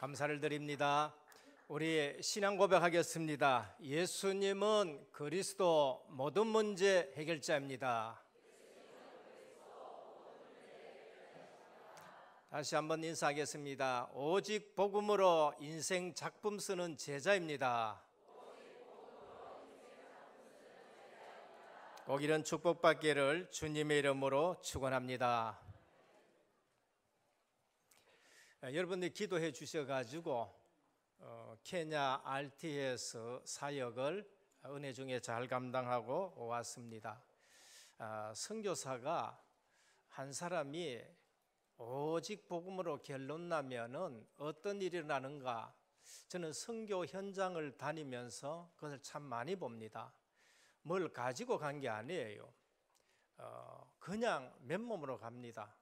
감사를 드립니다. 우리 신앙 고백하겠습니다. 예수님은 그리스도 모든 문제 해결자입니다. 다시 한번 인사하겠습니다. 오직 복음으로 인생 작품 쓰는 제자입니다. 꼭 이런 축복받기를 주님의 이름으로 축원합니다. 예, 여러분들 이 기도해 주셔가지고 어, 케냐 RT에서 사역을 은혜 중에 잘 감당하고 왔습니다. 아, 선교사가 한 사람이 오직 복음으로 결론 나면은 어떤 일이 나는가? 저는 선교 현장을 다니면서 그것을 참 많이 봅니다. 뭘 가지고 간 게 아니에요. 어, 그냥 맨몸으로 갑니다.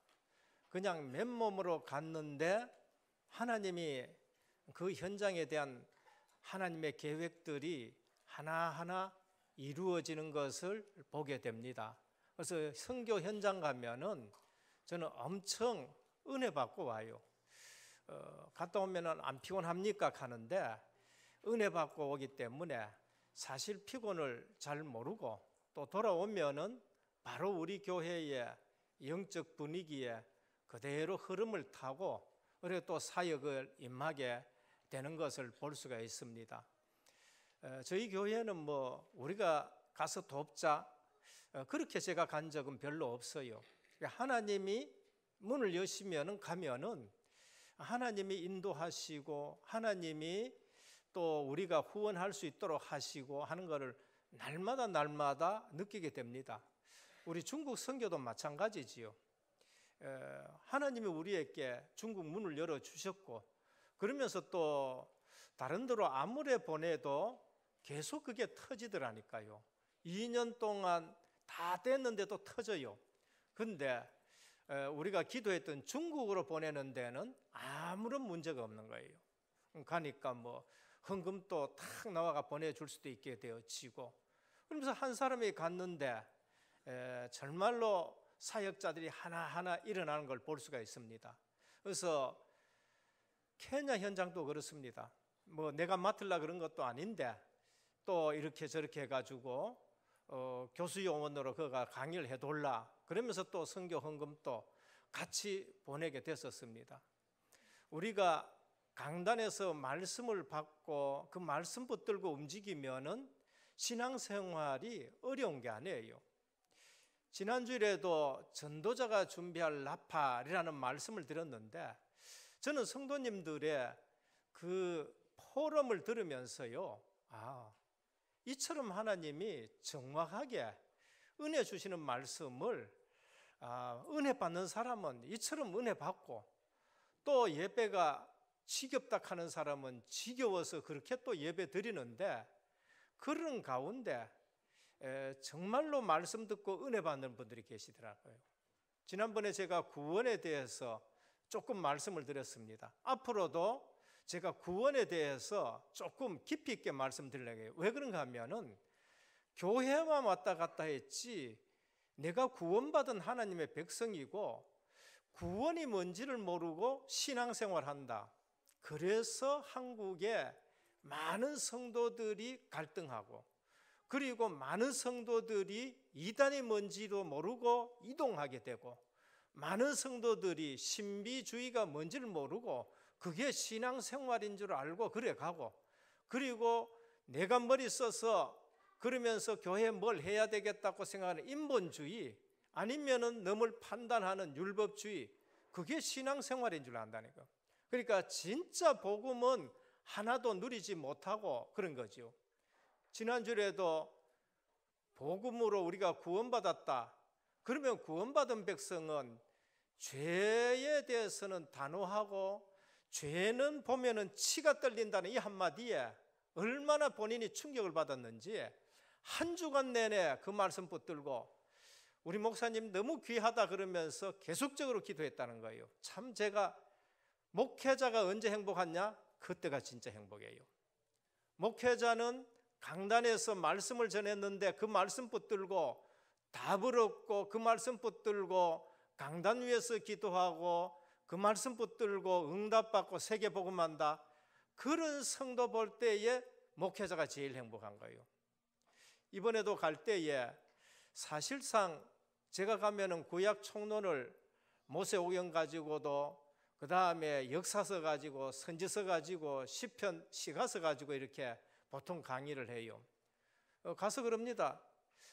그냥 맨몸으로 갔는데 하나님이 그 현장에 대한 하나님의 계획들이 하나하나 이루어지는 것을 보게 됩니다. 그래서 선교 현장 가면은 저는 엄청 은혜 받고 와요. 어, 갔다 오면은 안 피곤합니까? 가는데 은혜 받고 오기 때문에 사실 피곤을 잘 모르고 또 돌아오면은 바로 우리 교회의 영적 분위기에 그대로 흐름을 타고 그리고또 사역을 임하게 되는 것을 볼 수가 있습니다. 어, 저희 교회는 뭐 우리가 가서 돕자 어, 그렇게 제가 간 적은 별로 없어요. 그러니까 하나님이 문을 여시면은 가면은 하나님이 인도하시고 하나님이 또 우리가 후원할 수 있도록 하시고 하는 것을 날마다 날마다 느끼게 됩니다. 우리 중국 선교도 마찬가지지요. 하나님이 우리에게 중국 문을 열어 주셨고 그러면서 또 다른 데로 아무리 보내도 계속 그게 터지더라니까요. 2년 동안 다 됐는데도 터져요. 근데 우리가 기도했던 중국으로 보내는 데는 아무런 문제가 없는 거예요. 가니까 뭐 헌금도 탁 나와가 보내줄 수도 있게 되어지고 그러면서 한 사람이 갔는데 정말로 사역자들이 하나하나 일어나는 걸 볼 수가 있습니다. 그래서 케냐 현장도 그렇습니다. 뭐 내가 맡으려 그런 것도 아닌데 또 이렇게 저렇게 해가지고 어, 교수 요원으로 그가 강의를 해돌라 그러면서 또 선교 헌금도 같이 보내게 됐었습니다. 우리가 강단에서 말씀을 받고 그 말씀 붙들고 움직이면은 신앙생활이 어려운 게 아니에요. 지난주일에도 전도자가 준비할 라팔이라는 말씀을 드렸는데 저는 성도님들의 그 포럼을 들으면서요. 아, 이처럼 하나님이 정확하게 은혜 주시는 말씀을 아, 은혜 받는 사람은 이처럼 은혜 받고 또 예배가 지겹다 하는 사람은 지겨워서 그렇게 또 예배 드리는데 그런 가운데 정말로 말씀 듣고 은혜 받는 분들이 계시더라고요. 지난번에 제가 구원에 대해서 조금 말씀을 드렸습니다. 앞으로도 제가 구원에 대해서 조금 깊이 있게 말씀드리려고 요왜 그런가 하면은 교회만 왔다 갔다 했지 내가 구원받은 하나님의 백성이고 구원이 뭔지를 모르고 신앙생활한다. 그래서 한국에 많은 성도들이 갈등하고 그리고 많은 성도들이 이단이 뭔지도 모르고 이동하게 되고 많은 성도들이 신비주의가 뭔지를 모르고 그게 신앙생활인 줄 알고 그래 가고 그리고 내가 머리 써서 그러면서 교회 뭘 해야 되겠다고 생각하는 인본주의 아니면은 넘을 판단하는 율법주의 그게 신앙생활인 줄 안다니까. 그러니까 진짜 복음은 하나도 누리지 못하고 그런 거지요. 지난주에도 복음으로 우리가 구원받았다. 그러면 구원받은 백성은 죄에 대해서는 단호하고 죄는 보면은 치가 떨린다는 이 한마디에 얼마나 본인이 충격을 받았는지 한 주간 내내 그 말씀 붙들고 우리 목사님 너무 귀하다 그러면서 계속적으로 기도했다는 거예요. 참 제가 목회자가 언제 행복하냐? 그때가 진짜 행복해요. 목회자는 강단에서 말씀을 전했는데 그 말씀 붙들고 답을 얻고 그 말씀 붙들고 강단 위에서 기도하고 그 말씀 붙들고 응답받고 세계 복음한다. 그런 성도 볼 때에 목회자가 제일 행복한 거예요. 이번에도 갈 때에 사실상 제가 가면은 구약 총론을 모세오경 가지고도 그 다음에 역사서 가지고 선지서 가지고 시편 시가서 가지고 이렇게 보통 강의를 해요. 어, 가서 그럽니다.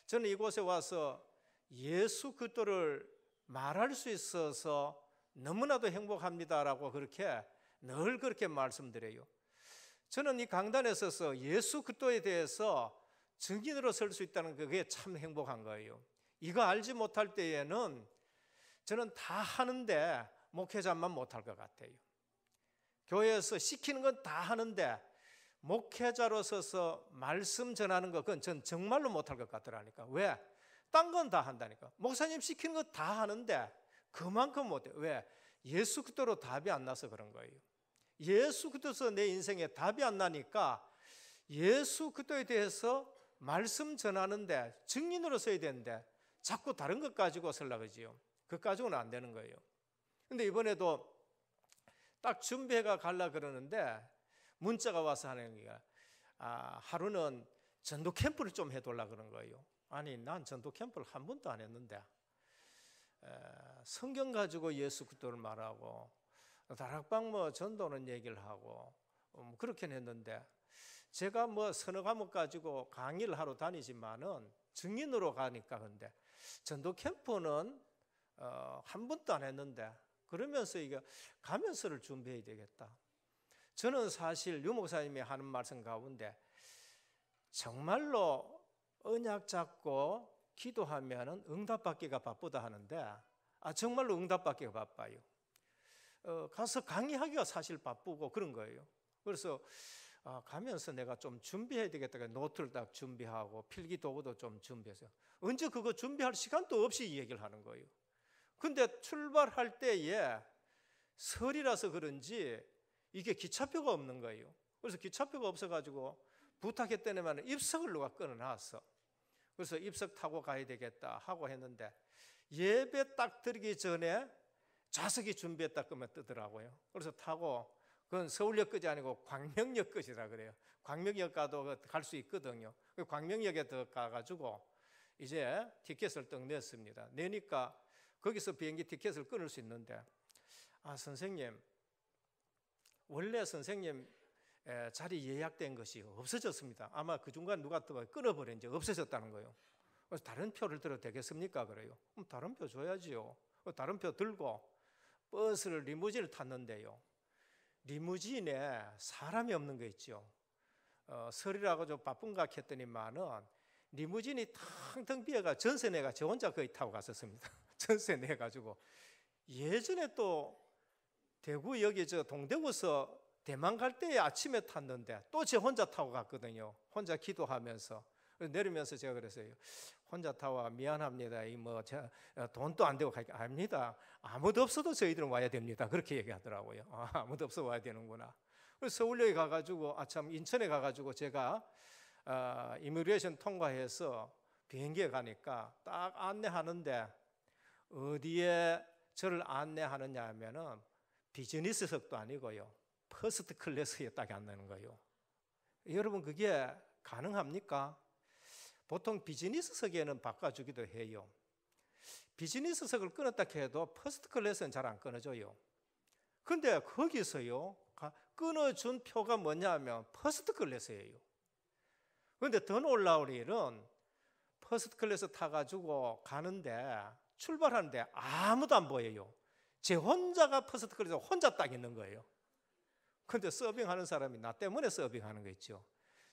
저는 이곳에 와서 예수 그도를 말할 수 있어서 너무나도 행복합니다라고 그렇게 늘 그렇게 말씀드려요. 저는 이 강단에 서서 예수 그도에 대해서 증인으로 설 수 있다는 그게 참 행복한 거예요. 이거 알지 못할 때에는 저는 다 하는데 목회자만 못할 것 같아요. 교회에서 시키는 건 다 하는데 목회자로 서서 말씀 전하는 것 그건 전 정말로 못할 것 같더라니까. 왜? 딴 건 다 한다니까. 목사님 시키는 거다 하는데 그만큼 못해. 왜? 예수 그대로 답이 안 나서 그런 거예요. 예수 그대로서내 인생에 답이 안 나니까 예수 그대로에 대해서 말씀 전하는데 증인으로 써야 되는데 자꾸 다른 것 가지고 설라그지요. 그 가지고는 안 되는 거예요. 근데 이번에도 딱 준비해가 갈라 그러는데 문자가 와서 하는 얘기가 아, 하루는 전도 캠프를 좀해달라 그런 거예요. 아니 난 전도 캠프를 한 번도 안 했는데 에, 성경 가지고 예수 그리스도를 말하고 다락방 뭐 전도는 얘기를 하고 음, 그렇게 했는데 제가 뭐 서너 과목 가지고 강의를 하러 다니지만은 증인으로 가니까 근데 전도 캠프는 어, 한 번도 안 했는데 그러면서 이거 가면서를 준비해야 되겠다. 저는 사실 유 목사님이 하는 말씀 가운데 정말로 언약 잡고 기도하면 응답받기가 바쁘다 하는데 아 정말로 응답받기가 바빠요. 어, 가서 강의하기가 사실 바쁘고 그런 거예요. 그래서 아, 가면서 내가 좀 준비해야 되겠다. 노트를 딱 준비하고 필기 도구도 좀 준비해서 언제 그거 준비할 시간도 없이 이 얘기를 하는 거예요. 근데 출발할 때에 설이라서 그런지 이게 기차표가 없는 거예요. 그래서 기차표가 없어가지고 부탁했더니만 입석을 누가 끊어놨어. 그래서 입석 타고 가야 되겠다 하고 했는데 예배 딱 들기 전에 좌석이 준비했다 끄면 뜨더라고요. 그래서 타고 그건 서울역 끝이 아니고 광명역 끝이라 그래요. 광명역 가도 그 갈수 있거든요. 그 광명역에 더 가가지고 이제 티켓을 떡 냈습니다. 내니까 거기서 비행기 티켓을 끊을 수 있는데 아 선생님 원래 선생님 자리 예약된 것이 없어졌습니다. 아마 그 중간 누가 또 끊어버린 지 없어졌다는 거예요. 그래서 다른 표를 들어도 되겠습니까? 그래요. 그럼 다른 표 줘야지요. 어, 다른 표 들고 버스를 리무진을 탔는데요. 리무진에 사람이 없는 거 있죠. 어, 설이라고 좀 바쁜가 했더니만은 리무진이 텅텅 비어가 전세 내가 저 혼자 거의 타고 갔었습니다. 전세 내 가지고 예전에 또 대구 여기 저 동대구서 대만 갈 때 아침에 탔는데 또제 혼자 타고 갔거든요. 혼자 기도하면서 내리면서 제가 그랬어요. 혼자 타와 미안합니다. 이뭐 저 어, 돈도 안 되고 갈게 아닙니다 아무도 없어도 저희들은 와야 됩니다. 그렇게 얘기하더라고요. 아, 무도 없어 와야 되는구나. 그래서 서울역에 가가지고 아참 인천에 가가지고 제가 어, 이미레이션 통과해서 비행기에 가니까 딱 안내하는데 어디에 저를 안내하느냐 하면은 비즈니스석도 아니고요. 퍼스트 클래스에 딱 앉는 거요. 여러분 그게 가능합니까? 보통 비즈니스석에는 바꿔주기도 해요. 비즈니스석을 끊었다 해도 퍼스트 클래스는 잘 안 끊어줘요. 근데 거기서요, 끊어준 표가 뭐냐 하면 퍼스트 클래스예요. 근데 더 놀라울 일은 퍼스트 클래스 타가지고 가는데 출발하는데 아무도 안 보여요. 제 혼자가 퍼스트 클래스 혼자 딱 있는 거예요. 근데 서빙하는 사람이 나 때문에 서빙하는 거 있죠.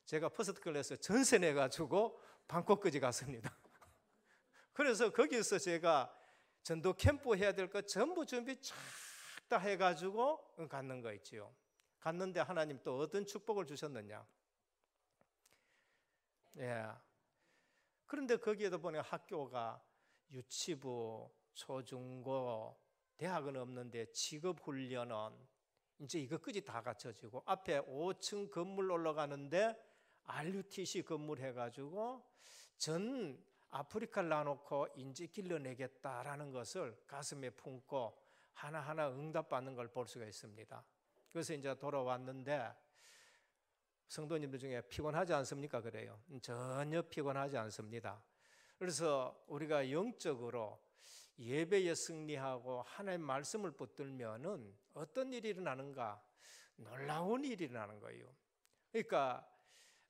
제가 퍼스트 클래스 전세 내 가지고 방콕까지 갔습니다. 그래서 거기서 제가 전도 캠프 해야 될 거 전부 준비 쫙 다 해가지고 갔는 거있지 갔는데 하나님 또 어떤 축복을 주셨느냐? 예. 그런데 거기에도 보니 학교가 유치부, 초중고, 대학은 없는데 직업훈련원, 이제 이것까지 다 갖춰지고 앞에 5층 건물 올라가는데 RUTC 건물 해가지고 전 아프리카를 나놓고 인제 길러내겠다라는 것을 가슴에 품고 하나하나 응답받는 걸 볼 수가 있습니다. 그래서 이제 돌아왔는데 성도님들 중에 피곤하지 않습니까? 그래요. 전혀 피곤하지 않습니다. 그래서 우리가 영적으로 예배에 승리하고 하나님 말씀을 붙들면은 어떤 일이 일어나는가? 놀라운 일이 일어나는 거예요. 그러니까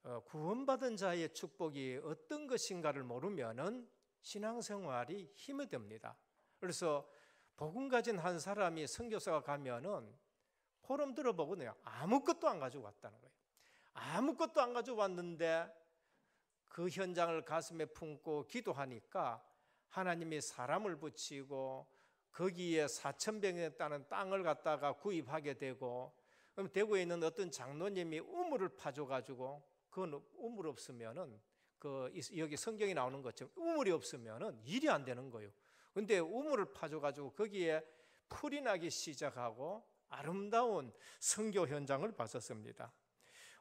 어, 구원받은 자의 축복이 어떤 것인가를 모르면은 신앙생활이 힘이 됩니다. 그래서 복음 가진 한 사람이 선교사가 가면은 포럼 들어보거든요 아무것도 안 가지고 왔다는 거예요. 아무것도 안 가지고 왔는데 그 현장을 가슴에 품고 기도하니까 하나님이 사람을 붙이고 거기에 사천병에 따른 땅을 갖다가 구입하게 되고 그럼 대구에 있는 어떤 장로님이 우물을 파줘 가지고 그건 우물 없으면은 그 여기 성경이 나오는 것처럼 우물이 없으면은 일이 안 되는 거예요. 근데 우물을 파줘 가지고 거기에 풀이 나기 시작하고 아름다운 성교 현장을 봤었습니다.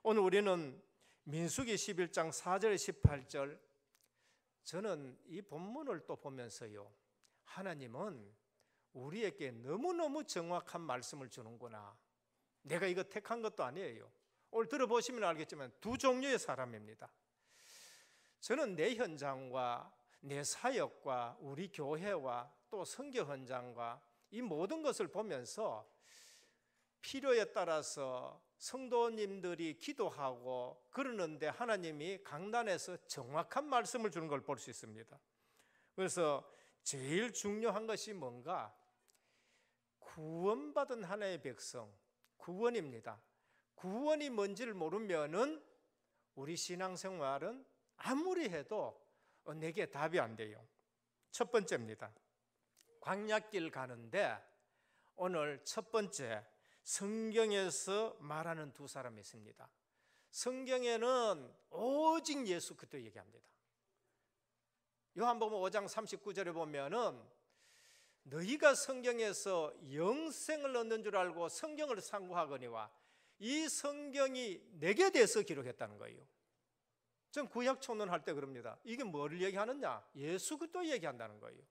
오늘 우리는 민수기 11장 4절 18절 저는 이 본문을 또 보면서요. 하나님은 우리에게 너무너무 정확한 말씀을 주는구나. 내가 이거 택한 것도 아니에요. 오늘 들어보시면 알겠지만 두 종류의 사람입니다. 저는 내 현장과 내 사역과 우리 교회와 또성교 현장과 이 모든 것을 보면서 필요에 따라서 성도님들이 기도하고 그러는데 하나님이 강단에서 정확한 말씀을 주는 걸 볼 수 있습니다. 그래서 제일 중요한 것이 뭔가 구원받은 하나의 백성, 구원입니다. 구원이 뭔지를 모르면은 우리 신앙생활은 아무리 해도 내게 답이 안 돼요. 첫 번째입니다. 광약길 가는데 오늘 첫 번째 성경에서 말하는 두 사람이 있습니다. 성경에는 오직 예수 그리스도 얘기합니다. 요한복음 5장 39절에 보면은 너희가 성경에서 영생을 얻는 줄 알고 성경을 상고하거니와 이 성경이 내게 대해서 기록했다는 거예요. 전 구약 총론할 때 그럽니다. 이게 뭘 얘기하느냐? 예수 그리스도 얘기한다는 거예요.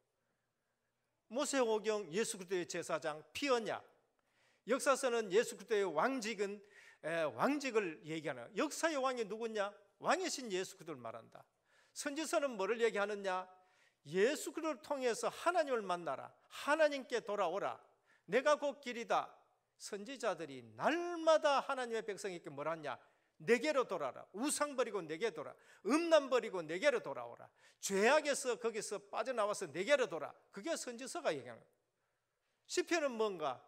모세오경 예수 그리스도의 제사장 피었냐? 역사서는 예수 그리스도의 왕직은 에, 왕직을 얘기하는 역사의 왕이 누구냐? 왕이신 예수 그리스도를 말한다. 선지서는 뭐를 얘기하느냐? 예수 그리스도를 통해서 하나님을 만나라. 하나님께 돌아오라. 내가 곧 길이다. 선지자들이 날마다 하나님의 백성에게 뭘하냐 내게로 돌아라. 우상 버리고 내게 돌아. 음란 버리고 내게로 돌아오라. 죄악에서 거기서 빠져나와서 내게로 돌아. 그게 선지서가 얘기하는 거예요. 시편은 뭔가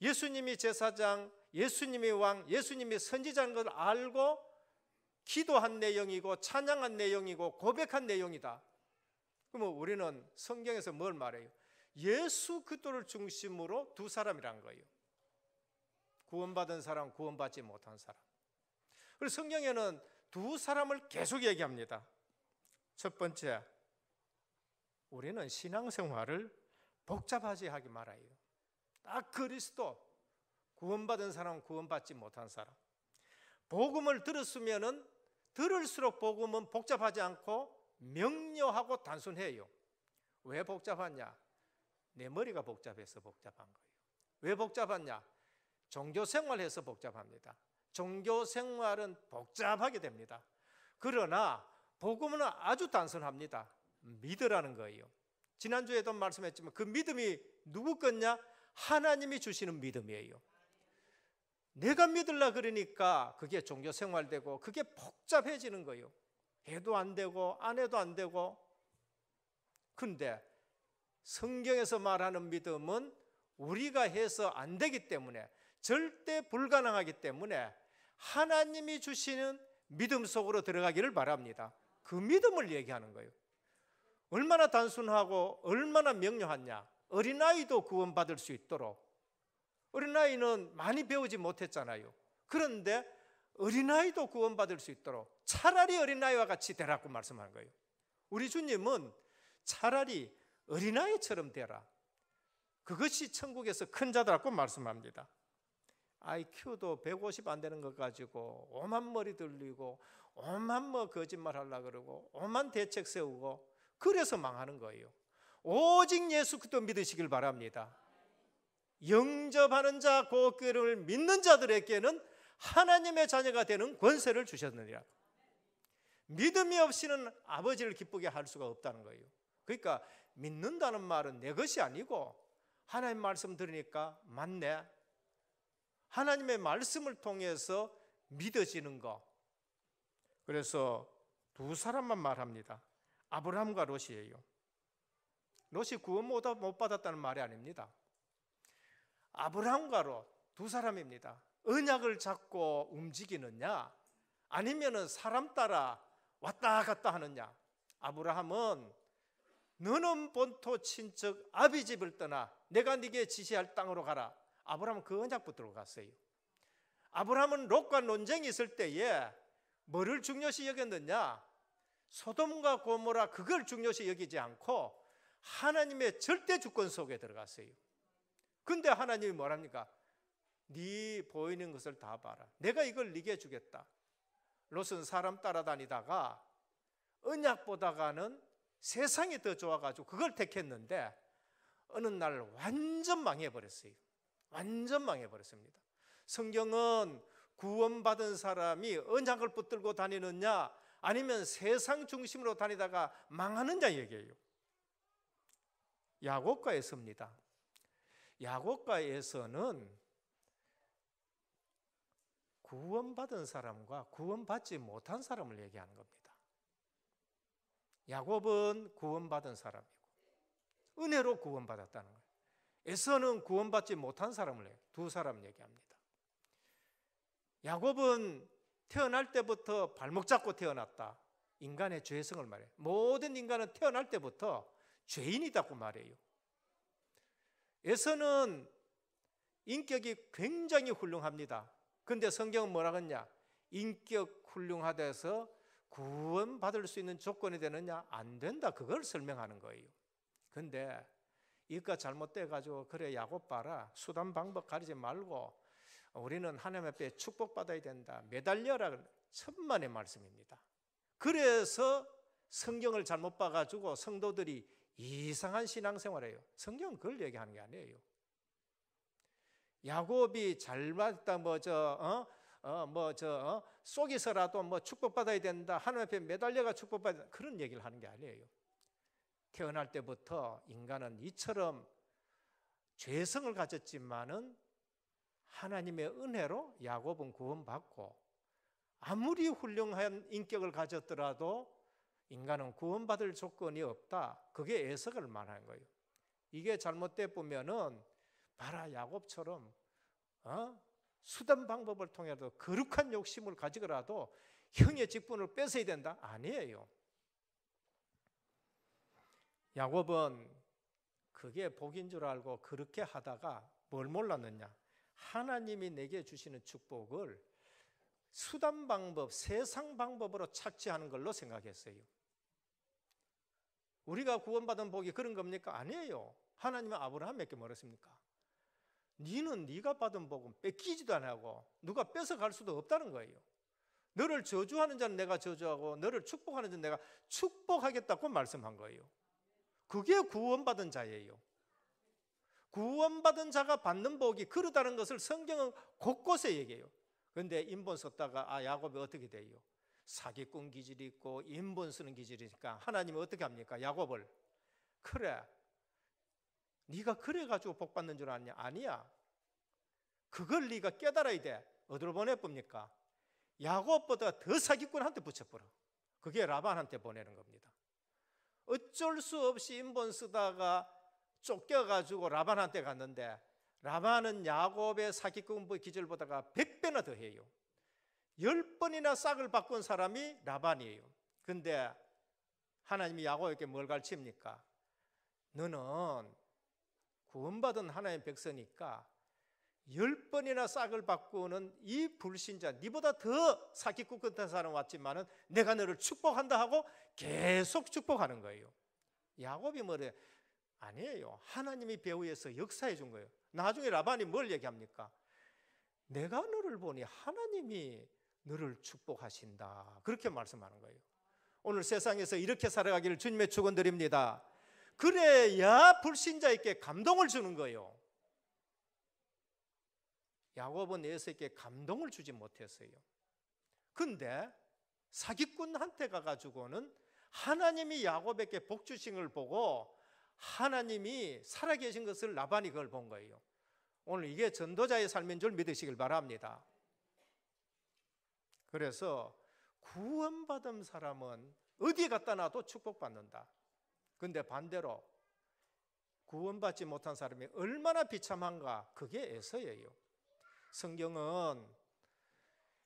예수님이 제사장, 예수님이 왕, 예수님이 선지자인 것을 알고 기도한 내용이고 찬양한 내용이고 고백한 내용이다. 그러면 우리는 성경에서 뭘 말해요? 예수 그리스도를 중심으로 두 사람이란 거예요. 구원받은 사람, 구원받지 못한 사람. 그리고 성경에는 두 사람을 계속 얘기합니다. 첫 번째, 우리는 신앙생활을 복잡하지 하기 말아요. 딱 그리스도 구원받은 사람 구원받지 못한 사람 복음을 들었으면은 들을수록 복음은 복잡하지 않고 명료하고 단순해요. 왜 복잡하냐? 내 머리가 복잡해서 복잡한 거예요. 왜 복잡하냐? 종교 생활해서 복잡합니다. 종교 생활은 복잡하게 됩니다. 그러나 복음은 아주 단순합니다. 믿으라는 거예요. 지난주에도 말씀했지만 그 믿음이 누구 거냐? 하나님이 주시는 믿음이에요. 내가 믿으려 그러니까 그게 종교 생활되고 그게 복잡해지는 거예요. 해도 안 되고 안 해도 안 되고. 근데 성경에서 말하는 믿음은 우리가 해서 안 되기 때문에 절대 불가능하기 때문에 하나님이 주시는 믿음 속으로 들어가기를 바랍니다. 그 믿음을 얘기하는 거예요. 얼마나 단순하고 얼마나 명료하냐. 어린아이도 구원받을 수 있도록 어린아이는 많이 배우지 못했잖아요. 그런데 어린아이도 구원받을 수 있도록 차라리 어린아이와 같이 되라고 말씀하는 거예요. 우리 주님은 차라리 어린아이처럼 되라. 그것이 천국에서 큰 자다라고 말씀합니다. IQ도 150 안 되는 것 가지고 오만 머리 들리고 오만 뭐 거짓말 하려 고 그러고 오만 대책 세우고 그래서 망하는 거예요. 오직 예수 그리스도 믿으시길 바랍니다. 영접하는 자, 그 교회를 믿는 자들에게는 하나님의 자녀가 되는 권세를 주셨느니라. 믿음이 없이는 아버지를 기쁘게 할 수가 없다는 거예요. 그러니까 믿는다는 말은 내 것이 아니고 하나님 말씀 들으니까 맞네. 하나님의 말씀을 통해서 믿어지는 거. 그래서 두 사람만 말합니다. 아브라함과 롯이에요. 롯이 구원 못 받았다는 말이 아닙니다. 아브라함과 롯 두 사람입니다. 언약을 잡고 움직이느냐 아니면은 사람 따라 왔다 갔다 하느냐. 아브라함은 너는 본토 친척 아비 집을 떠나 내가 네게 지시할 땅으로 가라. 아브라함은 그 언약 붙들어 갔어요. 아브라함은 롯과 논쟁이 있을 때에 뭐를 중요시 여겼느냐? 소돔과 고모라 그걸 중요시 여기지 않고 하나님의 절대 주권 속에 들어갔어요. 근데 하나님이 뭐랍니까? 네 보이는 것을 다 봐라. 내가 이걸 네게 주겠다. 롯은 사람 따라다니다가 언약보다가는 세상이 더 좋아가지고 그걸 택했는데 어느 날 완전 망해버렸어요. 완전 망해버렸습니다. 성경은 구원받은 사람이 언약을 붙들고 다니느냐 아니면 세상 중심으로 다니다가 망하느냐 얘기예요. 야곱가에서입니다야곱가에서는 구원받은 사람과 구원받지 못한 사람을 얘기하는 겁니다. 야곱은 구원받은 사람이고 은혜로 구원받았다는 거예요. 에서는 구원받지 못한 사람을 두 사람 얘기합니다. 야곱은 태어날 때부터 발목 잡고 태어났다. 인간의 죄성을 말해. 모든 인간은 태어날 때부터 죄인이라고 말해요. 에서는 인격이 굉장히 훌륭합니다. 근데 성경은 뭐라 그냐 인격 훌륭하다 해서 구원받을 수 있는 조건이 되느냐? 안 된다. 그걸 설명하는 거예요. 근데 이거 잘못돼가지고 그래 야곱 봐라. 수단 방법 가리지 말고 우리는 하나님 앞에 축복받아야 된다. 매달려라. 천만의 말씀입니다. 그래서 성경을 잘못 봐가지고 성도들이 이상한 신앙생활이에요. 성경은 그걸 얘기하는 게 아니에요. 야곱이 잘 맞다 뭐저 어? 어? 뭐저 어? 속에서라도 뭐 축복받아야 된다. 하나님 앞에 매달려가 축복받아 야 된다. 그런 얘기를 하는 게 아니에요. 태어날 때부터 인간은 이처럼 죄성을 가졌지만은 하나님의 은혜로 야곱은 구원받고 아무리 훌륭한 인격을 가졌더라도 인간은 구원받을 조건이 없다. 그게 애석을 말하는 거예요. 이게 잘못돼 보면은 바라 야곱처럼 어? 수단 방법을 통해도 거룩한 욕심을 가지더라도 형의 직분을 뺏어야 된다? 아니에요. 야곱은 그게 복인 줄 알고 그렇게 하다가 뭘 몰랐느냐? 하나님이 내게 주시는 축복을 수단 방법, 세상 방법으로 착취하는 걸로 생각했어요. 우리가 구원받은 복이 그런 겁니까? 아니에요. 하나님은 아브라함에게 뭐랬습니까? 니는 네가 받은 복은 뺏기지도 않고 누가 뺏어갈 수도 없다는 거예요. 너를 저주하는 자는 내가 저주하고 너를 축복하는 자는 내가 축복하겠다고 말씀한 거예요. 그게 구원받은 자예요. 구원받은 자가 받는 복이 그러다는 것을 성경은 곳곳에 얘기해요. 근데 인본 썼다가 아 야곱이 어떻게 돼요? 사기꾼 기질이 있고 인본 쓰는 기질이니까 하나님은 어떻게 합니까? 야곱을 그래 네가 그래가지고 복 받는 줄 아냐? 아니야 그걸 네가 깨달아야 돼 어디로 보내봅니까? 야곱보다 더 사기꾼한테 붙여버려 그게 라반한테 보내는 겁니다 어쩔 수 없이 인본 쓰다가 쫓겨가지고 라반한테 갔는데 라반은 야곱의 사기꾼부 뭐 기절보다가 100배나 더 해요. 10번이나 싹을 바꾼 사람이 라반이에요. 근데 하나님이 야곱에게 뭘 가르칩니까? 너는 구원받은 하나님의 백성이니까 10번이나 싹을 바꾸는 이 불신자, 니보다 더 사기꾼 끝한 사람 왔지만은 내가 너를 축복한다 하고 계속 축복하는 거예요. 야곱이 뭐래? 아니에요. 하나님이 배후에서 역사해 준 거예요. 나중에 라반이 뭘 얘기합니까? 내가 너를 보니 하나님이 너를 축복하신다. 그렇게 말씀하는 거예요. 오늘 세상에서 이렇게 살아가기를 주님의 축원드립니다. 그래야 불신자에게 감동을 주는 거예요. 야곱은 에서에게 감동을 주지 못했어요. 근데 사기꾼한테 가가지고는 하나님이 야곱에게 복주신을 보고 하나님이 살아계신 것을 라반이 그걸 본 거예요. 오늘 이게 전도자의 삶인 줄 믿으시길 바랍니다. 그래서 구원받은 사람은 어디 갖다 놔도 축복받는다. 근데 반대로 구원받지 못한 사람이 얼마나 비참한가 그게 에서예요. 성경은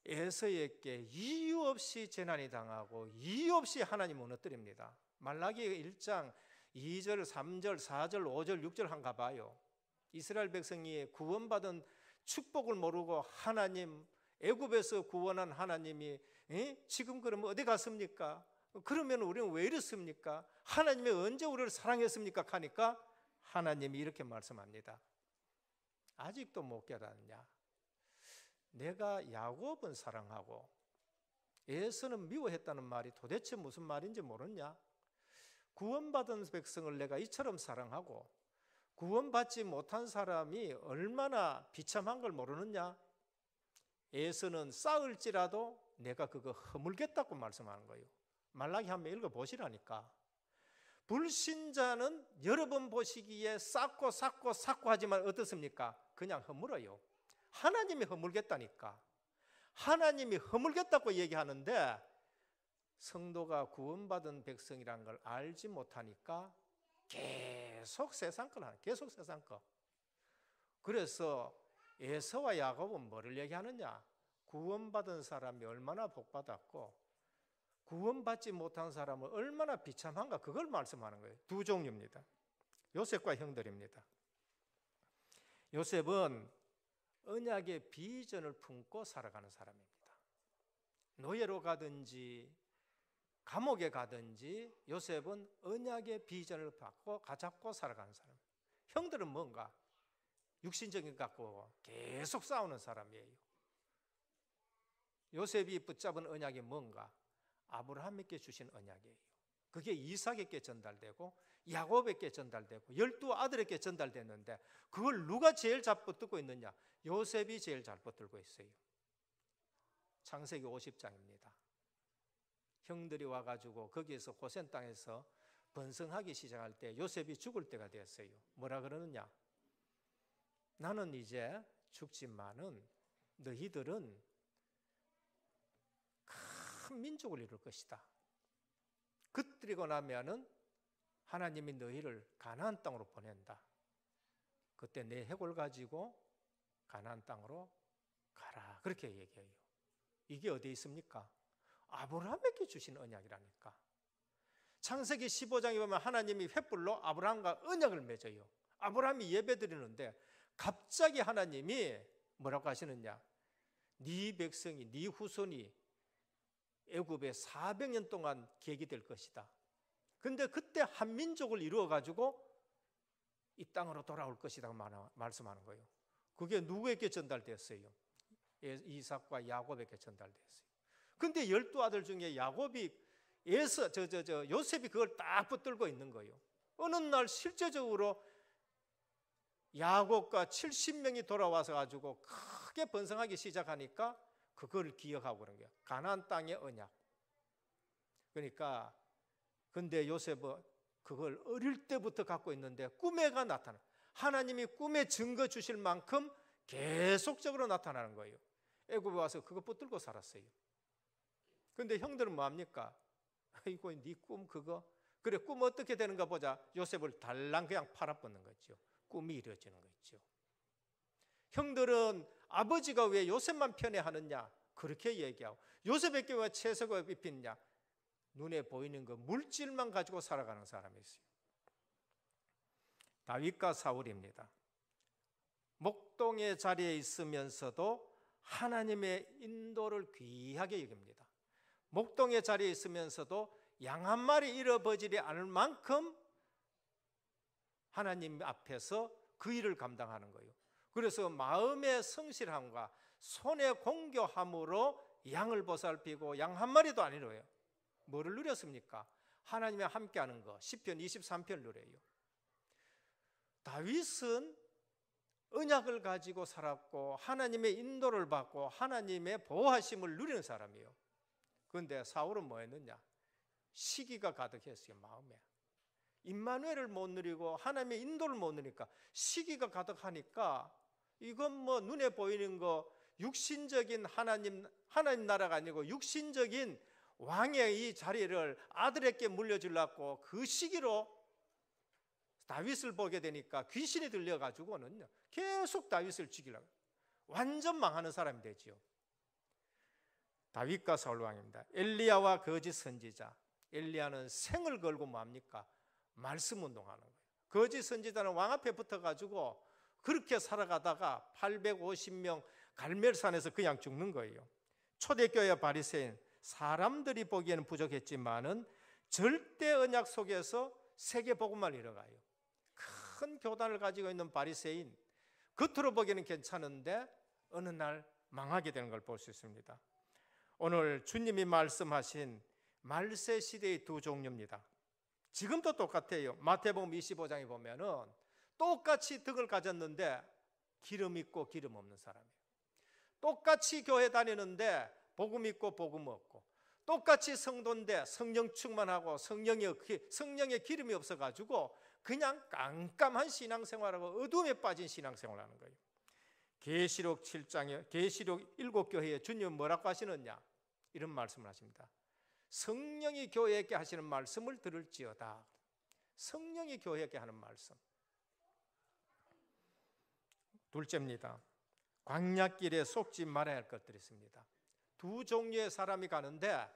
에서에게 이유 없이 재난이 당하고 이유 없이 하나님 무너뜨립니다. 말라기 1장 2절, 3절, 4절, 5절, 6절 한 가봐요. 이스라엘 백성이 구원받은 축복을 모르고 하나님 애굽에서 구원한 하나님이 에? 지금 그러면 어디 갔습니까? 그러면 우리는 왜 이렇습니까? 하나님이 언제 우리를 사랑했습니까? 하니까 하나님이 이렇게 말씀합니다. 아직도 못 깨닫냐? 느 내가 야곱은 사랑하고 에서는 미워했다는 말이 도대체 무슨 말인지 모르냐? 구원받은 백성을 내가 이처럼 사랑하고 구원받지 못한 사람이 얼마나 비참한 걸 모르느냐? 에서는 싸울지라도 내가 그거 허물겠다고 말씀하는 거예요. 말라기 한번 읽어보시라니까. 불신자는 여러 번 보시기에 쌓고 쌓고 쌓고 하지만 어떻습니까? 그냥 허물어요. 하나님이 허물겠다니까. 하나님이 허물겠다고 얘기하는데 성도가 구원받은 백성이란 걸 알지 못하니까 계속 세상 걸 하는, 계속 세상 거. 그래서 에서와 야곱은 뭐를 얘기하느냐? 구원받은 사람이 얼마나 복받았고 구원받지 못한 사람은 얼마나 비참한가 그걸 말씀하는 거예요. 두 종류입니다. 요셉과 형들입니다. 요셉은 언약의 비전을 품고 살아가는 사람입니다. 노예로 가든지 감옥에 가든지 요셉은 언약의 비전을 받고 가잡고 살아가는 사람. 형들은 뭔가 육신적인 갖고 계속 싸우는 사람이에요. 요셉이 붙잡은 언약이 뭔가 아브라함에게 주신 언약이에요. 그게 이삭에게 전달되고 야곱에게 전달되고 열두 아들에게 전달됐는데 그걸 누가 제일 잘 붙들고 있느냐? 요셉이 제일 잘 붙들고 있어요. 창세기 50장입니다. 형들이 와가지고 거기에서 고센 땅에서 번성하기 시작할 때 요셉이 죽을 때가 되었어요. 뭐라 그러느냐? 나는 이제 죽지만은 너희들은 큰 민족을 이룰 것이다. 그들이고 나면은 하나님이 너희를 가나안 땅으로 보낸다. 그때 내 해골 가지고 가나안 땅으로 가라. 그렇게 얘기해요. 이게 어디에 있습니까? 아브라함에게 주신 언약이라니까. 창세기 15장에 보면 하나님이 횃불로 아브라함과 언약을 맺어요. 아브라함이 예배드리는데 갑자기 하나님이 뭐라고 하시느냐? 네 백성이 네 후손이 애굽에 400년 동안 계기 될 것이다. 근데 그때 한 민족을 이루어 가지고 이 땅으로 돌아올 것이다 말씀하는 거예요. 그게 누구에게 전달됐어요? 예, 이삭과 야곱에게 전달됐어요. 근데 열두 아들 중에 야곱이 에서 저 저 저 요셉이 그걸 딱 붙들고 있는 거예요. 어느 날 실제적으로 야곱과 70명이 돌아와서 가지고 크게 번성하기 시작하니까 그걸 기억하고 그런 거예요. 가나안 땅의 언약. 그러니까 근데 요셉은 그걸 어릴 때부터 갖고 있는데 꿈에가 나타나. 하나님이 꿈에 증거 주실 만큼 계속적으로 나타나는 거예요. 애굽에 와서 그것 붙들고 살았어요. 근데 형들은 뭐합니까? 이거 네꿈 그거? 그래 꿈 어떻게 되는가 보자. 요셉을 달랑 그냥 팔아보는 거죠. 꿈이 이루어지는 거죠. 형들은 아버지가 왜 요셉만 편애하느냐 그렇게 얘기하고 요셉에게 왜 채색을 입히느냐 눈에 보이는 그 물질만 가지고 살아가는 사람이었어요. 다윗과 사울입니다. 목동의 자리에 있으면서도 하나님의 인도를 귀하게 여깁니다. 목동의 자리에 있으면서도 양 한 마리 잃어버지지 않을 만큼 하나님 앞에서 그 일을 감당하는 거예요. 그래서 마음의 성실함과 손의 공교함으로 양을 보살피고 양 한 마리도 안 잃어요. 뭐를 누렸습니까? 하나님의 함께하는 거 10편 23편 누려요. 다윗은 은약을 가지고 살았고 하나님의 인도를 받고 하나님의 보호하심을 누리는 사람이에요. 그런데 사울은 뭐 했느냐? 시기가 가득했어요, 마음에. 임마누엘못 누리고 하나님의 인도를 못 누리니까 시기가 가득하니까 이건 뭐 눈에 보이는 거 육신적인 하나님 하나님 나라가 아니고 육신적인 왕의 이 자리를 아들에게 물려주려고 그 시기로 다윗을 보게 되니까 귀신이 들려가지고는 계속 다윗을 죽이려고 완전 망하는 사람이 되지요. 다윗과 사울 왕입니다. 엘리야와 거짓 선지자. 엘리야는 생을 걸고 뭡니까? 말씀 운동하는 거예요. 거짓 선지자는 왕 앞에 붙어 가지고 그렇게 살아가다가 850명 갈멜산에서 그냥 죽는 거예요. 초대교회 바리새인 사람들이 보기에는 부족했지만은 절대 언약 속에서 세계 복음만 이뤄가요. 큰 교단을 가지고 있는 바리새인 겉으로 보기에는 괜찮은데 어느 날 망하게 되는 걸 볼 수 있습니다. 오늘 주님이 말씀하신 말세 시대의 두 종류입니다. 지금도 똑같아요. 마태복음 25장에 보면은 똑같이 득을 가졌는데 기름 있고 기름 없는 사람이에요. 똑같이 교회 다니는데 복음 있고 복음 없고 똑같이 성도인데 성령 충만하고 성령의 성령의 기름이 없어 가지고 그냥 깜깜한 신앙생활하고 어둠에 빠진 신앙생활 하는 거예요. 계시록 7장에 계시록 7교회에 주님은 뭐라고 하시느냐? 이런 말씀을 하십니다. 성령이 교회에게 하시는 말씀을 들을지어다. 성령이 교회에게 하는 말씀. 둘째입니다. 광야길에 속지 말아야 할 것들이 있습니다. 두 종류의 사람이 가는데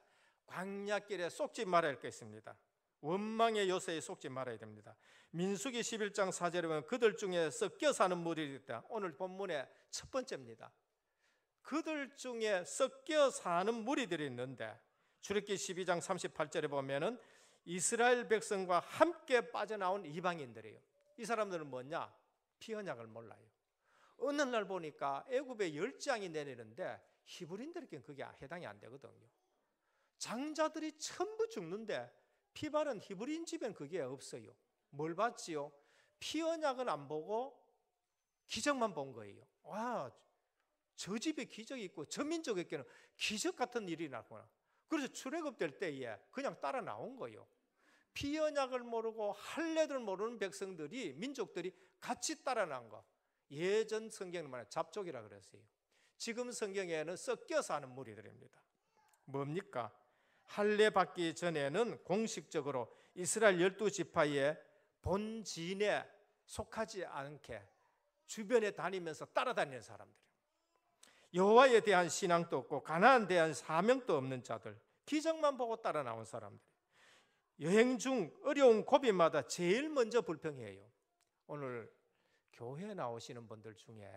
광야길에 속지 말아야 할게 있습니다. 원망의 요새에 속지 말아야 됩니다. 민수기 11장 4절에 보면 그들 중에 섞여 사는 무리들이 있다. 오늘 본문의 첫 번째입니다. 그들 중에 섞여 사는 무리들이 있는데 출애기 12장 38절에 보면은 이스라엘 백성과 함께 빠져나온 이방인들이에요. 이 사람들은 뭐냐? 피언약을 몰라요. 어느 날 보니까 애굽에 열장이 내리는데 히브리인들에게는 그게 해당이 안 되거든요. 장자들이 전부 죽는데 피발은 히브리인 집엔 그게 없어요. 뭘 봤지요? 피언약은 안 보고 기적만 본 거예요. 와, 저 집에 기적이 있고 저 민족에게는 기적 같은 일이 났구나. 그래서 출애굽 될 때에 그냥 따라 나온 거예요. 피언약을 모르고 할례를 모르는 백성들이 민족들이 같이 따라 난 거. 예전 성경에 말해 잡족이라 그랬어요. 지금 성경에는 섞여서 하는 무리들입니다. 뭡니까? 할례 받기 전에는 공식적으로 이스라엘 열두 지파의 본진에 속하지 않게 주변에 다니면서 따라다니는 사람들. 여호와에 대한 신앙도 없고 가나안 에 대한 사명도 없는 자들 기적만 보고 따라 나온 사람들 여행 중 어려운 고비마다 제일 먼저 불평해요. 오늘 교회 에 나오시는 분들 중에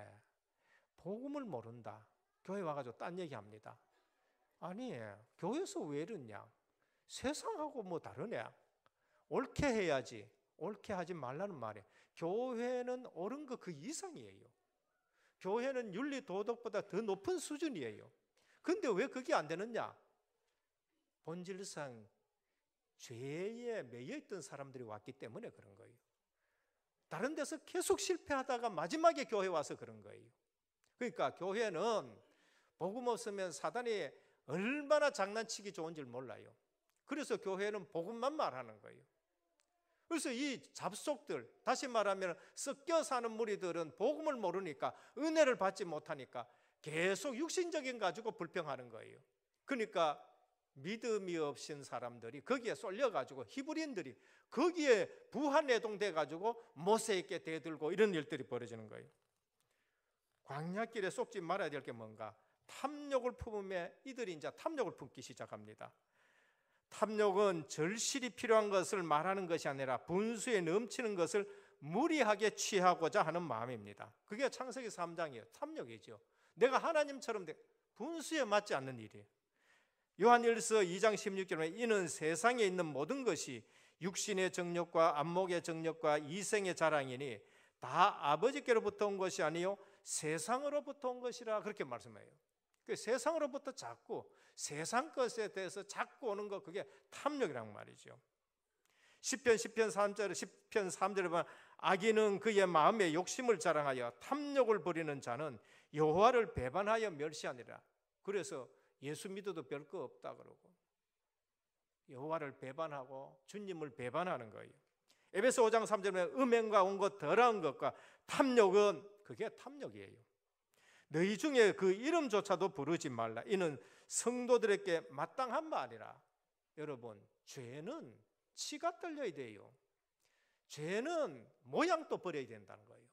복음을 모른다. 교회 와가지고 딴 얘기합니다. 아니 교회에서 왜 이러냐? 세상하고 뭐 다르냐? 옳게 해야지. 옳게 하지 말라는 말이에요. 교회는 옳은 거그 이상이에요. 교회는 윤리 도덕보다 더 높은 수준이에요. 근데 왜 그게 안 되느냐? 본질상 죄에 매여 있던 사람들이 왔기 때문에 그런 거예요. 다른 데서 계속 실패하다가 마지막에 교회 와서 그런 거예요. 그러니까 교회는 복음 없으면 사단이 얼마나 장난치기 좋은 줄 몰라요. 그래서 교회는 복음만 말하는 거예요. 그래서 이 잡속들, 다시 말하면 섞여 사는 무리들은 복음을 모르니까 은혜를 받지 못하니까 계속 육신적인 가지고 불평하는 거예요. 그러니까 믿음이 없인 사람들이 거기에 쏠려가지고 히브리인들이 거기에 부한내동돼가지고 모세에게 대들고 이런 일들이 벌어지는 거예요. 광야길에 속지 말아야 될 게 뭔가 탐욕을 품음에 이들이 이제 탐욕을 품기 시작합니다. 탐욕은 절실히 필요한 것을 말하는 것이 아니라 분수에 넘치는 것을 무리하게 취하고자 하는 마음입니다. 그게 창세기 3장이에요. 탐욕이죠. 내가 하나님처럼 돼. 분수에 맞지 않는 일이에요. 요한일서 2장 16절에 이는 세상에 있는 모든 것이 육신의 정욕과 안목의 정욕과 이생의 자랑이니 다 아버지께로부터 온 것이 아니요 세상으로부터 온 것이라 그렇게 말씀해요. 그 세상으로부터 자꾸 세상 것에 대해서 자꾸 오는 것 그게 탐욕이란 말이죠. 10편 10편 3절 10편 3절에 보면 악인은 그의 마음에 욕심을 자랑하여 탐욕을 부리는 자는 여호와를 배반하여 멸시하니라. 그래서 예수 믿어도 별거 없다 그러고 여호와를 배반하고 주님을 배반하는 거예요. 에베소 5장 3절에 음행과 온 것 더러운 것과 탐욕은 그게 탐욕이에요. 너희 중에 그 이름조차도 부르지 말라. 이는 성도들에게 마땅한 말이라. 여러분, 죄는 치가 떨려야 돼요. 죄는 모양도 버려야 된다는 거예요.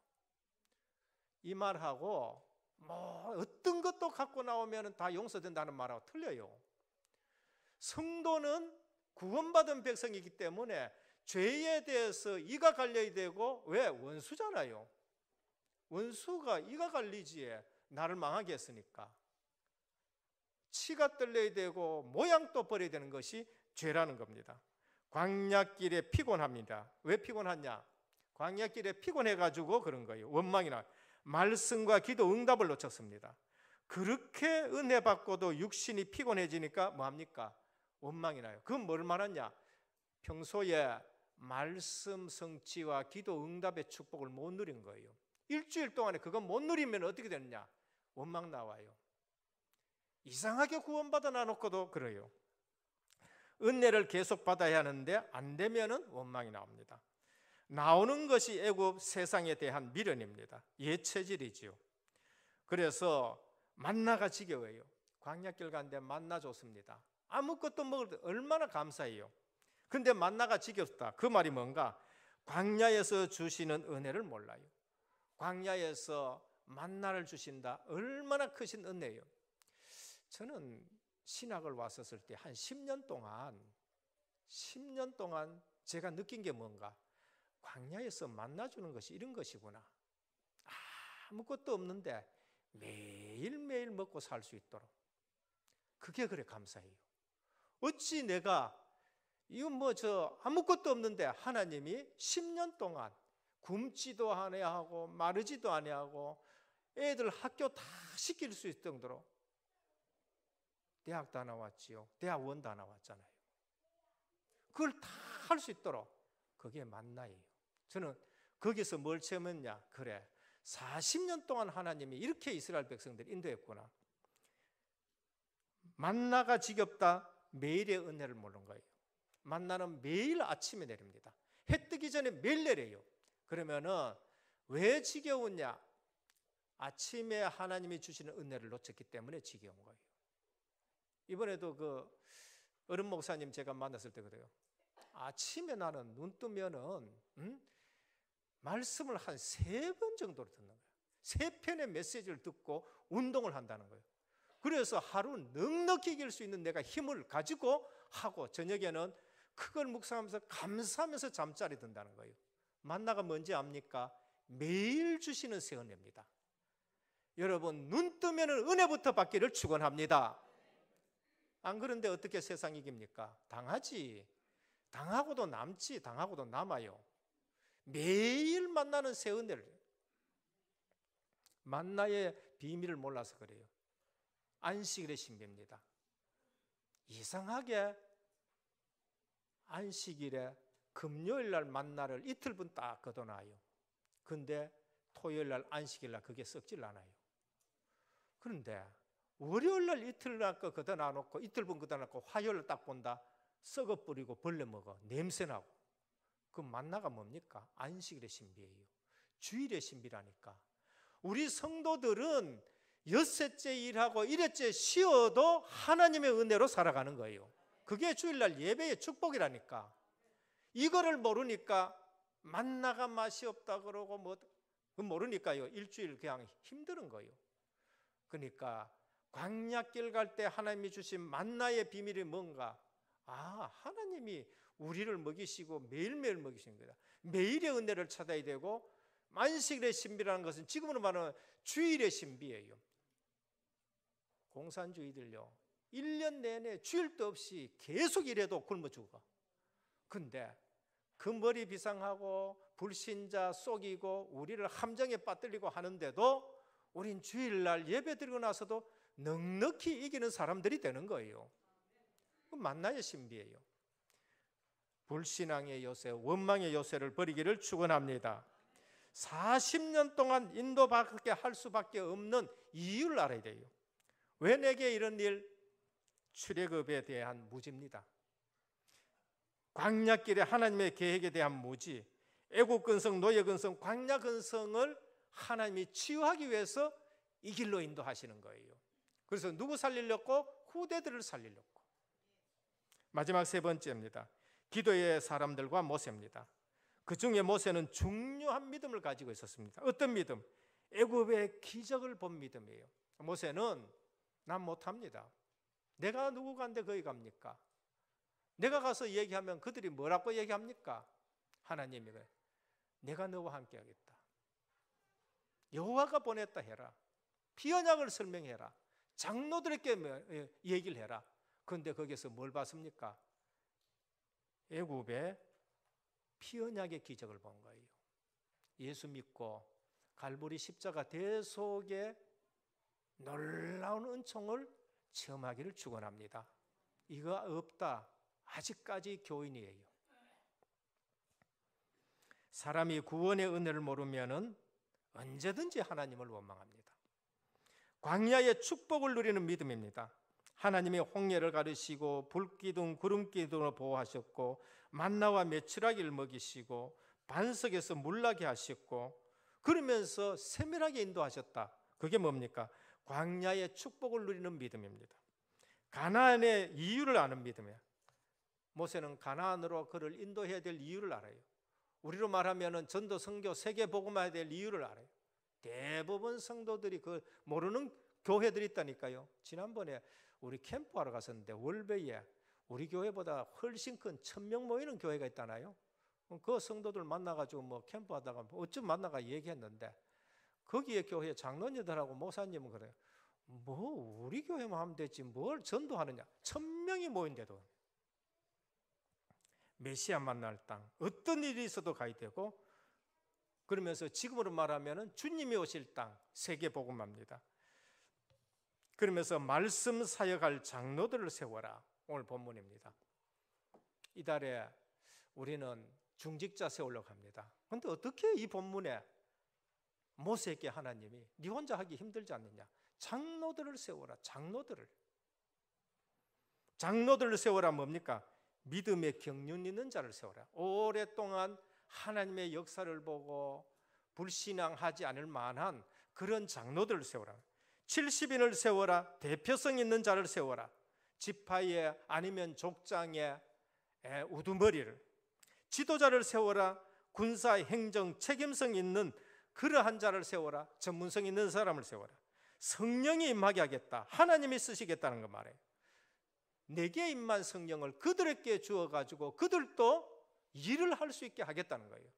이 말하고 뭐 어떤 것도 갖고 나오면 다 용서된다는 말하고 틀려요. 성도는 구원받은 백성이기 때문에 죄에 대해서 이가 갈려야 되고 왜 원수잖아요. 원수가 이가 갈리지에 나를 망하게 했으니까 치가 떨려야 되고 모양도 버려야 되는 것이 죄라는 겁니다. 광약길에 피곤합니다. 왜 피곤하냐? 광약길에 피곤해가지고 그런 거예요. 원망이나 말씀과 기도 응답을 놓쳤습니다. 그렇게 은혜 받고도 육신이 피곤해지니까 뭐합니까? 원망이 나요. 그건 뭘 말하냐? 평소에 말씀 성취와 기도 응답의 축복을 못 누린 거예요. 일주일 동안에 그건못 누리면 어떻게 되느냐? 원망 나와요. 이상하게 구원받아 놔놓고도 그래요. 은혜를 계속 받아야 하는데 안 되면은 원망이 나옵니다. 나오는 것이 애굽 세상에 대한 미련입니다. 예체질이지요. 그래서 만나가 지겨워요. 광약길 간데 만나 좋습니다. 아무것도 먹을 때 얼마나 감사해요. 근데 만나가 지겹다. 그 말이 뭔가? 광야에서 주시는 은혜를 몰라요. 광야에서 만나를 주신다. 얼마나 크신 은혜예요. 저는 신학을 왔었을 때 한 10년 동안 10년 동안 제가 느낀 게 뭔가 광야에서 만나주는 것이 이런 것이구나. 아무것도 없는데 매일매일 먹고 살 수 있도록. 그게 그래 감사해요. 어찌 내가 이건 뭐 저 아무것도 없는데 하나님이 10년 동안 굶지도 아니하고 마르지도 아니하고 애들 학교 다 시킬 수 있을 정도로 대학 다 나왔지요. 대학원 다 나왔잖아요. 그걸 다 할 수 있도록 그게 만나예요. 저는 거기서 뭘 체험했냐? 그래. 40년 동안 하나님이 이렇게 이스라엘 백성들 인도했구나. 만나가 지겹다. 매일의 은혜를 모르는 거예요. 만나는 매일 아침에 내립니다. 해 뜨기 전에 매일 내려요. 그러면은 왜 지겨웠냐? 아침에 하나님이 주시는 은혜를 놓쳤기 때문에 지겨운 거예요. 이번에도 그 어른 목사님 제가 만났을 때 그래요. 아침에 나는 눈 뜨면은 음? 말씀을 한 세 번 정도를 듣는 거예요. 세 편의 메시지를 듣고 운동을 한다는 거예요. 그래서 하루 넉넉히 이길 수 있는 내가 힘을 가지고 하고 저녁에는 그걸 묵상하면서 감사하면서 잠자리 든다는 거예요. 만나가 뭔지 압니까? 매일 주시는 새은입니다 여러분 눈 뜨면 은혜부터 받기를 축원합니다. 안 그런데 어떻게 세상 이깁니까? 당하지. 당하고도 남지, 당하고도 남아요. 매일 만나는 새 은혜를 만나의 비밀을 몰라서 그래요. 안식일의 신비입니다. 이상하게 안식일에 금요일 날 만나를 이틀분 딱 걷어놔요. 근데 토요일 날 안식일 날 그게 썩질 않아요. 그런데 월요일 날 이틀 날거 걷어 놔놓고 이틀 분 걷어 놔놓고 화요일 딱 본다 썩어 버리고 벌레 먹어 냄새 나고 그 만나가 뭡니까? 안식일의 신비예요. 주일의 신비라니까. 우리 성도들은 여섯째 일하고 일회째 쉬어도 하나님의 은혜로 살아가는 거예요. 그게 주일날 예배의 축복이라니까. 이거를 모르니까 만나가 맛이 없다 그러고 뭐 모르니까요. 일주일 그냥 힘드는 거예요. 그러니까 광약길갈 때 하나님이 주신 만나의 비밀이 뭔가? 아, 하나님이 우리를 먹이시고 매일매일 먹이시 거다. 매일의 은혜를 찾아야 되고 만식의 신비라는 것은 지금으로 말하면 주일의 신비예요. 공산주의들요. 1년 내내 주일도 없이 계속 일해도 굶어 죽어. 근데 그 머리 비상하고 불신자 속이고 우리를 함정에 빠뜨리고 하는데도 우린 주일날 예배드리고 나서도 넉넉히 이기는 사람들이 되는 거예요. 만나의 신비예요. 불신앙의 요새, 원망의 요새를 버리기를 축원합니다. 40년 동안 인도밖에 할 수밖에 없는 이유를 알아야 돼요. 왜 내게 이런 일? 출애굽에 대한 무지입니다. 광야길에 하나님의 계획에 대한 무지, 애국근성, 노예근성, 광야근성을 하나님이 치유하기 위해서 이 길로 인도하시는 거예요. 그래서 누구 살리려고? 후대들을 살리려고. 마지막 세 번째입니다. 기도의 사람들과 모세입니다. 그 중에 모세는 중요한 믿음을 가지고 있었습니다. 어떤 믿음? 애굽의 기적을 본 믿음이에요. 모세는 난 못합니다. 내가 누구간데 거기 갑니까? 내가 가서 얘기하면 그들이 뭐라고 얘기합니까? 하나님이 그래. 내가 너와 함께 하겠다. 여호와가 보냈다 해라. 피언약을 설명해라. 장로들에게 예, 얘기를 해라. 그런데 거기서 뭘 봤습니까? 애굽의 피언약의 기적을 본 거예요. 예수 믿고 갈보리 십자가 대속에 놀라운 은총을 체험하기를 주원합니다 이거 없다. 아직까지 교인이에요. 사람이 구원의 은혜를 모르면은 언제든지 하나님을 원망합니다. 광야의 축복을 누리는 믿음입니다. 하나님의 홍해를 가르시고 불기둥 구름기둥으 보호하셨고 만나와 메추라기를 먹이시고 반석에서 물나게 하셨고 그러면서 세밀하게 인도하셨다. 그게 뭡니까? 광야의 축복을 누리는 믿음입니다. 가나안의 이유를 아는 믿음이야. 모세는 가나안으로 그를 인도해야 될 이유를 알아요. 우리로 말하면은 전도 성교 세계 복음화에 될 이유를 알아요. 대부분 성도들이 그 모르는 교회들이 있다니까요. 지난번에 우리 캠프하러 갔었는데 월배에 우리 교회보다 훨씬 큰 천명 모이는 교회가 있잖아요. 그 성도들 만나가지고 뭐 캠프하다가 뭐 어쩜 만나가 얘기했는데 거기에 교회 장로님들하고 모사님은 그래요. 뭐 우리 교회만 하면 되지 뭘 전도하느냐. 천명이 모인데도 메시아 만날 땅 어떤 일이 있어도 가야 되고 그러면서 지금으로 말하면 주님이 오실 땅 세계 복음합니다. 그러면서 말씀 사역할 장로들을 세워라 오늘 본문입니다. 이달에 우리는 중직자 세우려고 합니다. 그런데 어떻게 이 본문에 모세에게 하나님이 네 혼자 하기 힘들지 않느냐? 장로들을 세워라. 장로들을 장로들을 세워라 뭡니까? 믿음의 경륜 있는 자를 세워라. 오랫동안 하나님의 역사를 보고 불신앙하지 않을 만한 그런 장로들을 세워라. 70인을 세워라. 대표성 있는 자를 세워라. 지파에 아니면 족장에 우두머리를 지도자를 세워라. 군사 행정 책임성 있는 그러한 자를 세워라. 전문성 있는 사람을 세워라. 성령이 임하게 하겠다. 하나님이 쓰시겠다는 거 말해요. 내게 임한 성령을 그들에게 주어 가지고 그들도 일을 할 수 있게 하겠다는 거예요.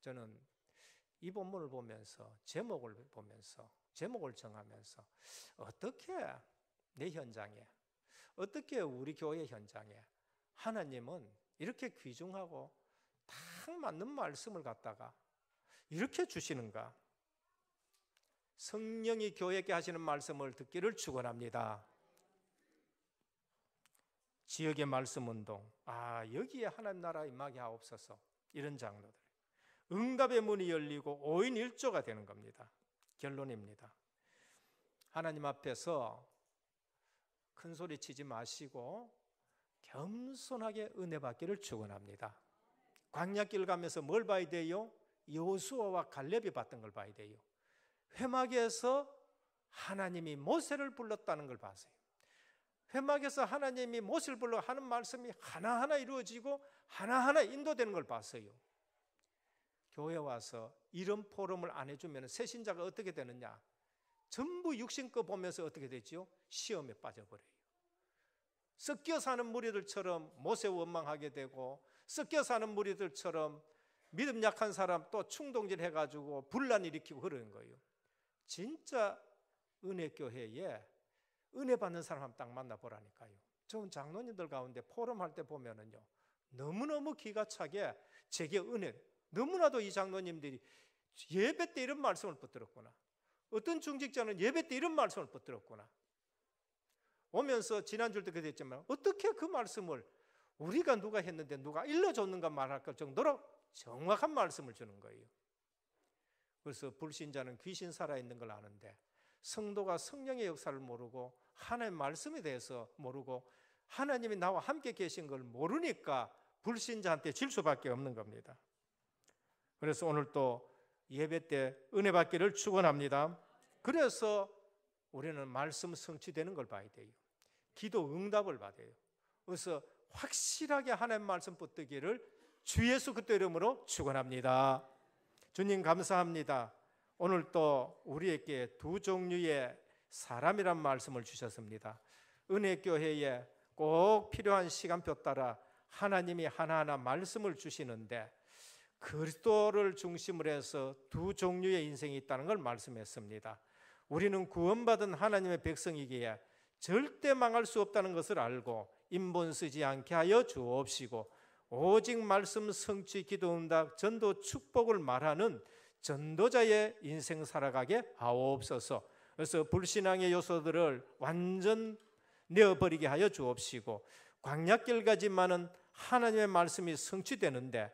저는 이 본문을 보면서 제목을 보면서 제목을 정하면서 어떻게 내 현장에 어떻게 우리 교회 현장에 하나님은 이렇게 귀중하고 딱 맞는 말씀을 갖다가 이렇게 주시는가? 성령이 교회에게 하시는 말씀을 듣기를 축원합니다. 지역의 말씀 운동, 아, 여기에 하나님 나라 임하이 하옵소서. 이런 장로들. 응답의 문이 열리고 5인 일조가 되는 겁니다. 결론입니다. 하나님 앞에서 큰 소리 치지 마시고 겸손하게 은혜 받기를 축원합니다. 광야길 가면서 뭘 봐야 돼요? 여수아와 갈렙이 봤던 걸 봐야 돼요. 회막에서 하나님이 모세를 불렀다는 걸 봐세요. 회막에서 하나님이 못을 불러 하는 말씀이 하나하나 이루어지고 하나하나 인도되는 걸 봤어요. 교회 와서 이런 포럼을 안 해주면 새신자가 어떻게 되느냐? 전부 육신껏 보면서 어떻게 되지요? 시험에 빠져버려요. 섞여 사는 무리들처럼 모세 원망하게 되고 섞여 사는 무리들처럼 믿음 약한 사람 또 충동질 해가지고 분란 일으키고 그러는 거예요. 진짜 은혜교회에 은혜 받는 사람 한딱 만나보라니까요. 저 장로님들 가운데 포럼할 때 보면은요. 너무너무 기가 차게 제게 은혜, 너무나도 이 장로님들이 예배 때 이런 말씀을 붙들었구나. 어떤 중직자는 예배 때 이런 말씀을 붙들었구나. 오면서 지난주도 그랬지만 어떻게 그 말씀을 우리가 누가 했는데 누가 일러줬는가 말할 정도로 정확한 말씀을 주는 거예요. 그래서 불신자는 귀신 살아있는 걸 아는데 성도가 성령의 역사를 모르고 하나님 말씀에 대해서 모르고 하나님이 나와 함께 계신 걸 모르니까 불신자한테 질 수밖에 없는 겁니다. 그래서 오늘 또 예배 때 은혜 받기를 축원합니다. 그래서 우리는 말씀 성취되는 걸 봐야 돼요. 기도 응답을 받아요. 그래서 확실하게 하나님 말씀 붙들기를 주 예수 그때 이름으로 축원합니다. 주님 감사합니다. 오늘 또 우리에게 두 종류의 사람이란 말씀을 주셨습니다. 은혜 교회에 꼭 필요한 시간표 따라 하나님이 하나하나 말씀을 주시는데 그리스도를 중심으로 해서 두 종류의 인생이 있다는 걸 말씀했습니다. 우리는 구원받은 하나님의 백성이기에 절대 망할 수 없다는 것을 알고 인본 쓰지 않게 하여 주옵시고 오직 말씀 성취 기도 응답 전도 축복을 말하는 전도자의 인생 살아가게 하옵소서. 그래서 불신앙의 요소들을 완전 내어버리게 하여 주옵시고 광약길까지만은 하나님의 말씀이 성취되는데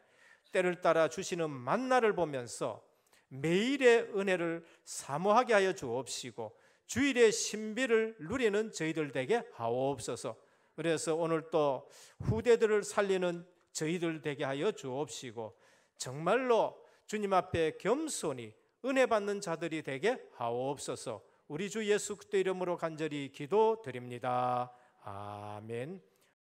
때를 따라 주시는 만나를 보면서 매일의 은혜를 사모하게 하여 주옵시고 주일의 신비를 누리는 저희들 되게 하옵소서. 그래서 오늘 또 후대들을 살리는 저희들 되게 하여 주옵시고 정말로 주님 앞에 겸손히 은혜 받는 자들이 되게 하옵소서. 우리 주 예수 그리스도 이름으로 간절히 기도드립니다. 아멘.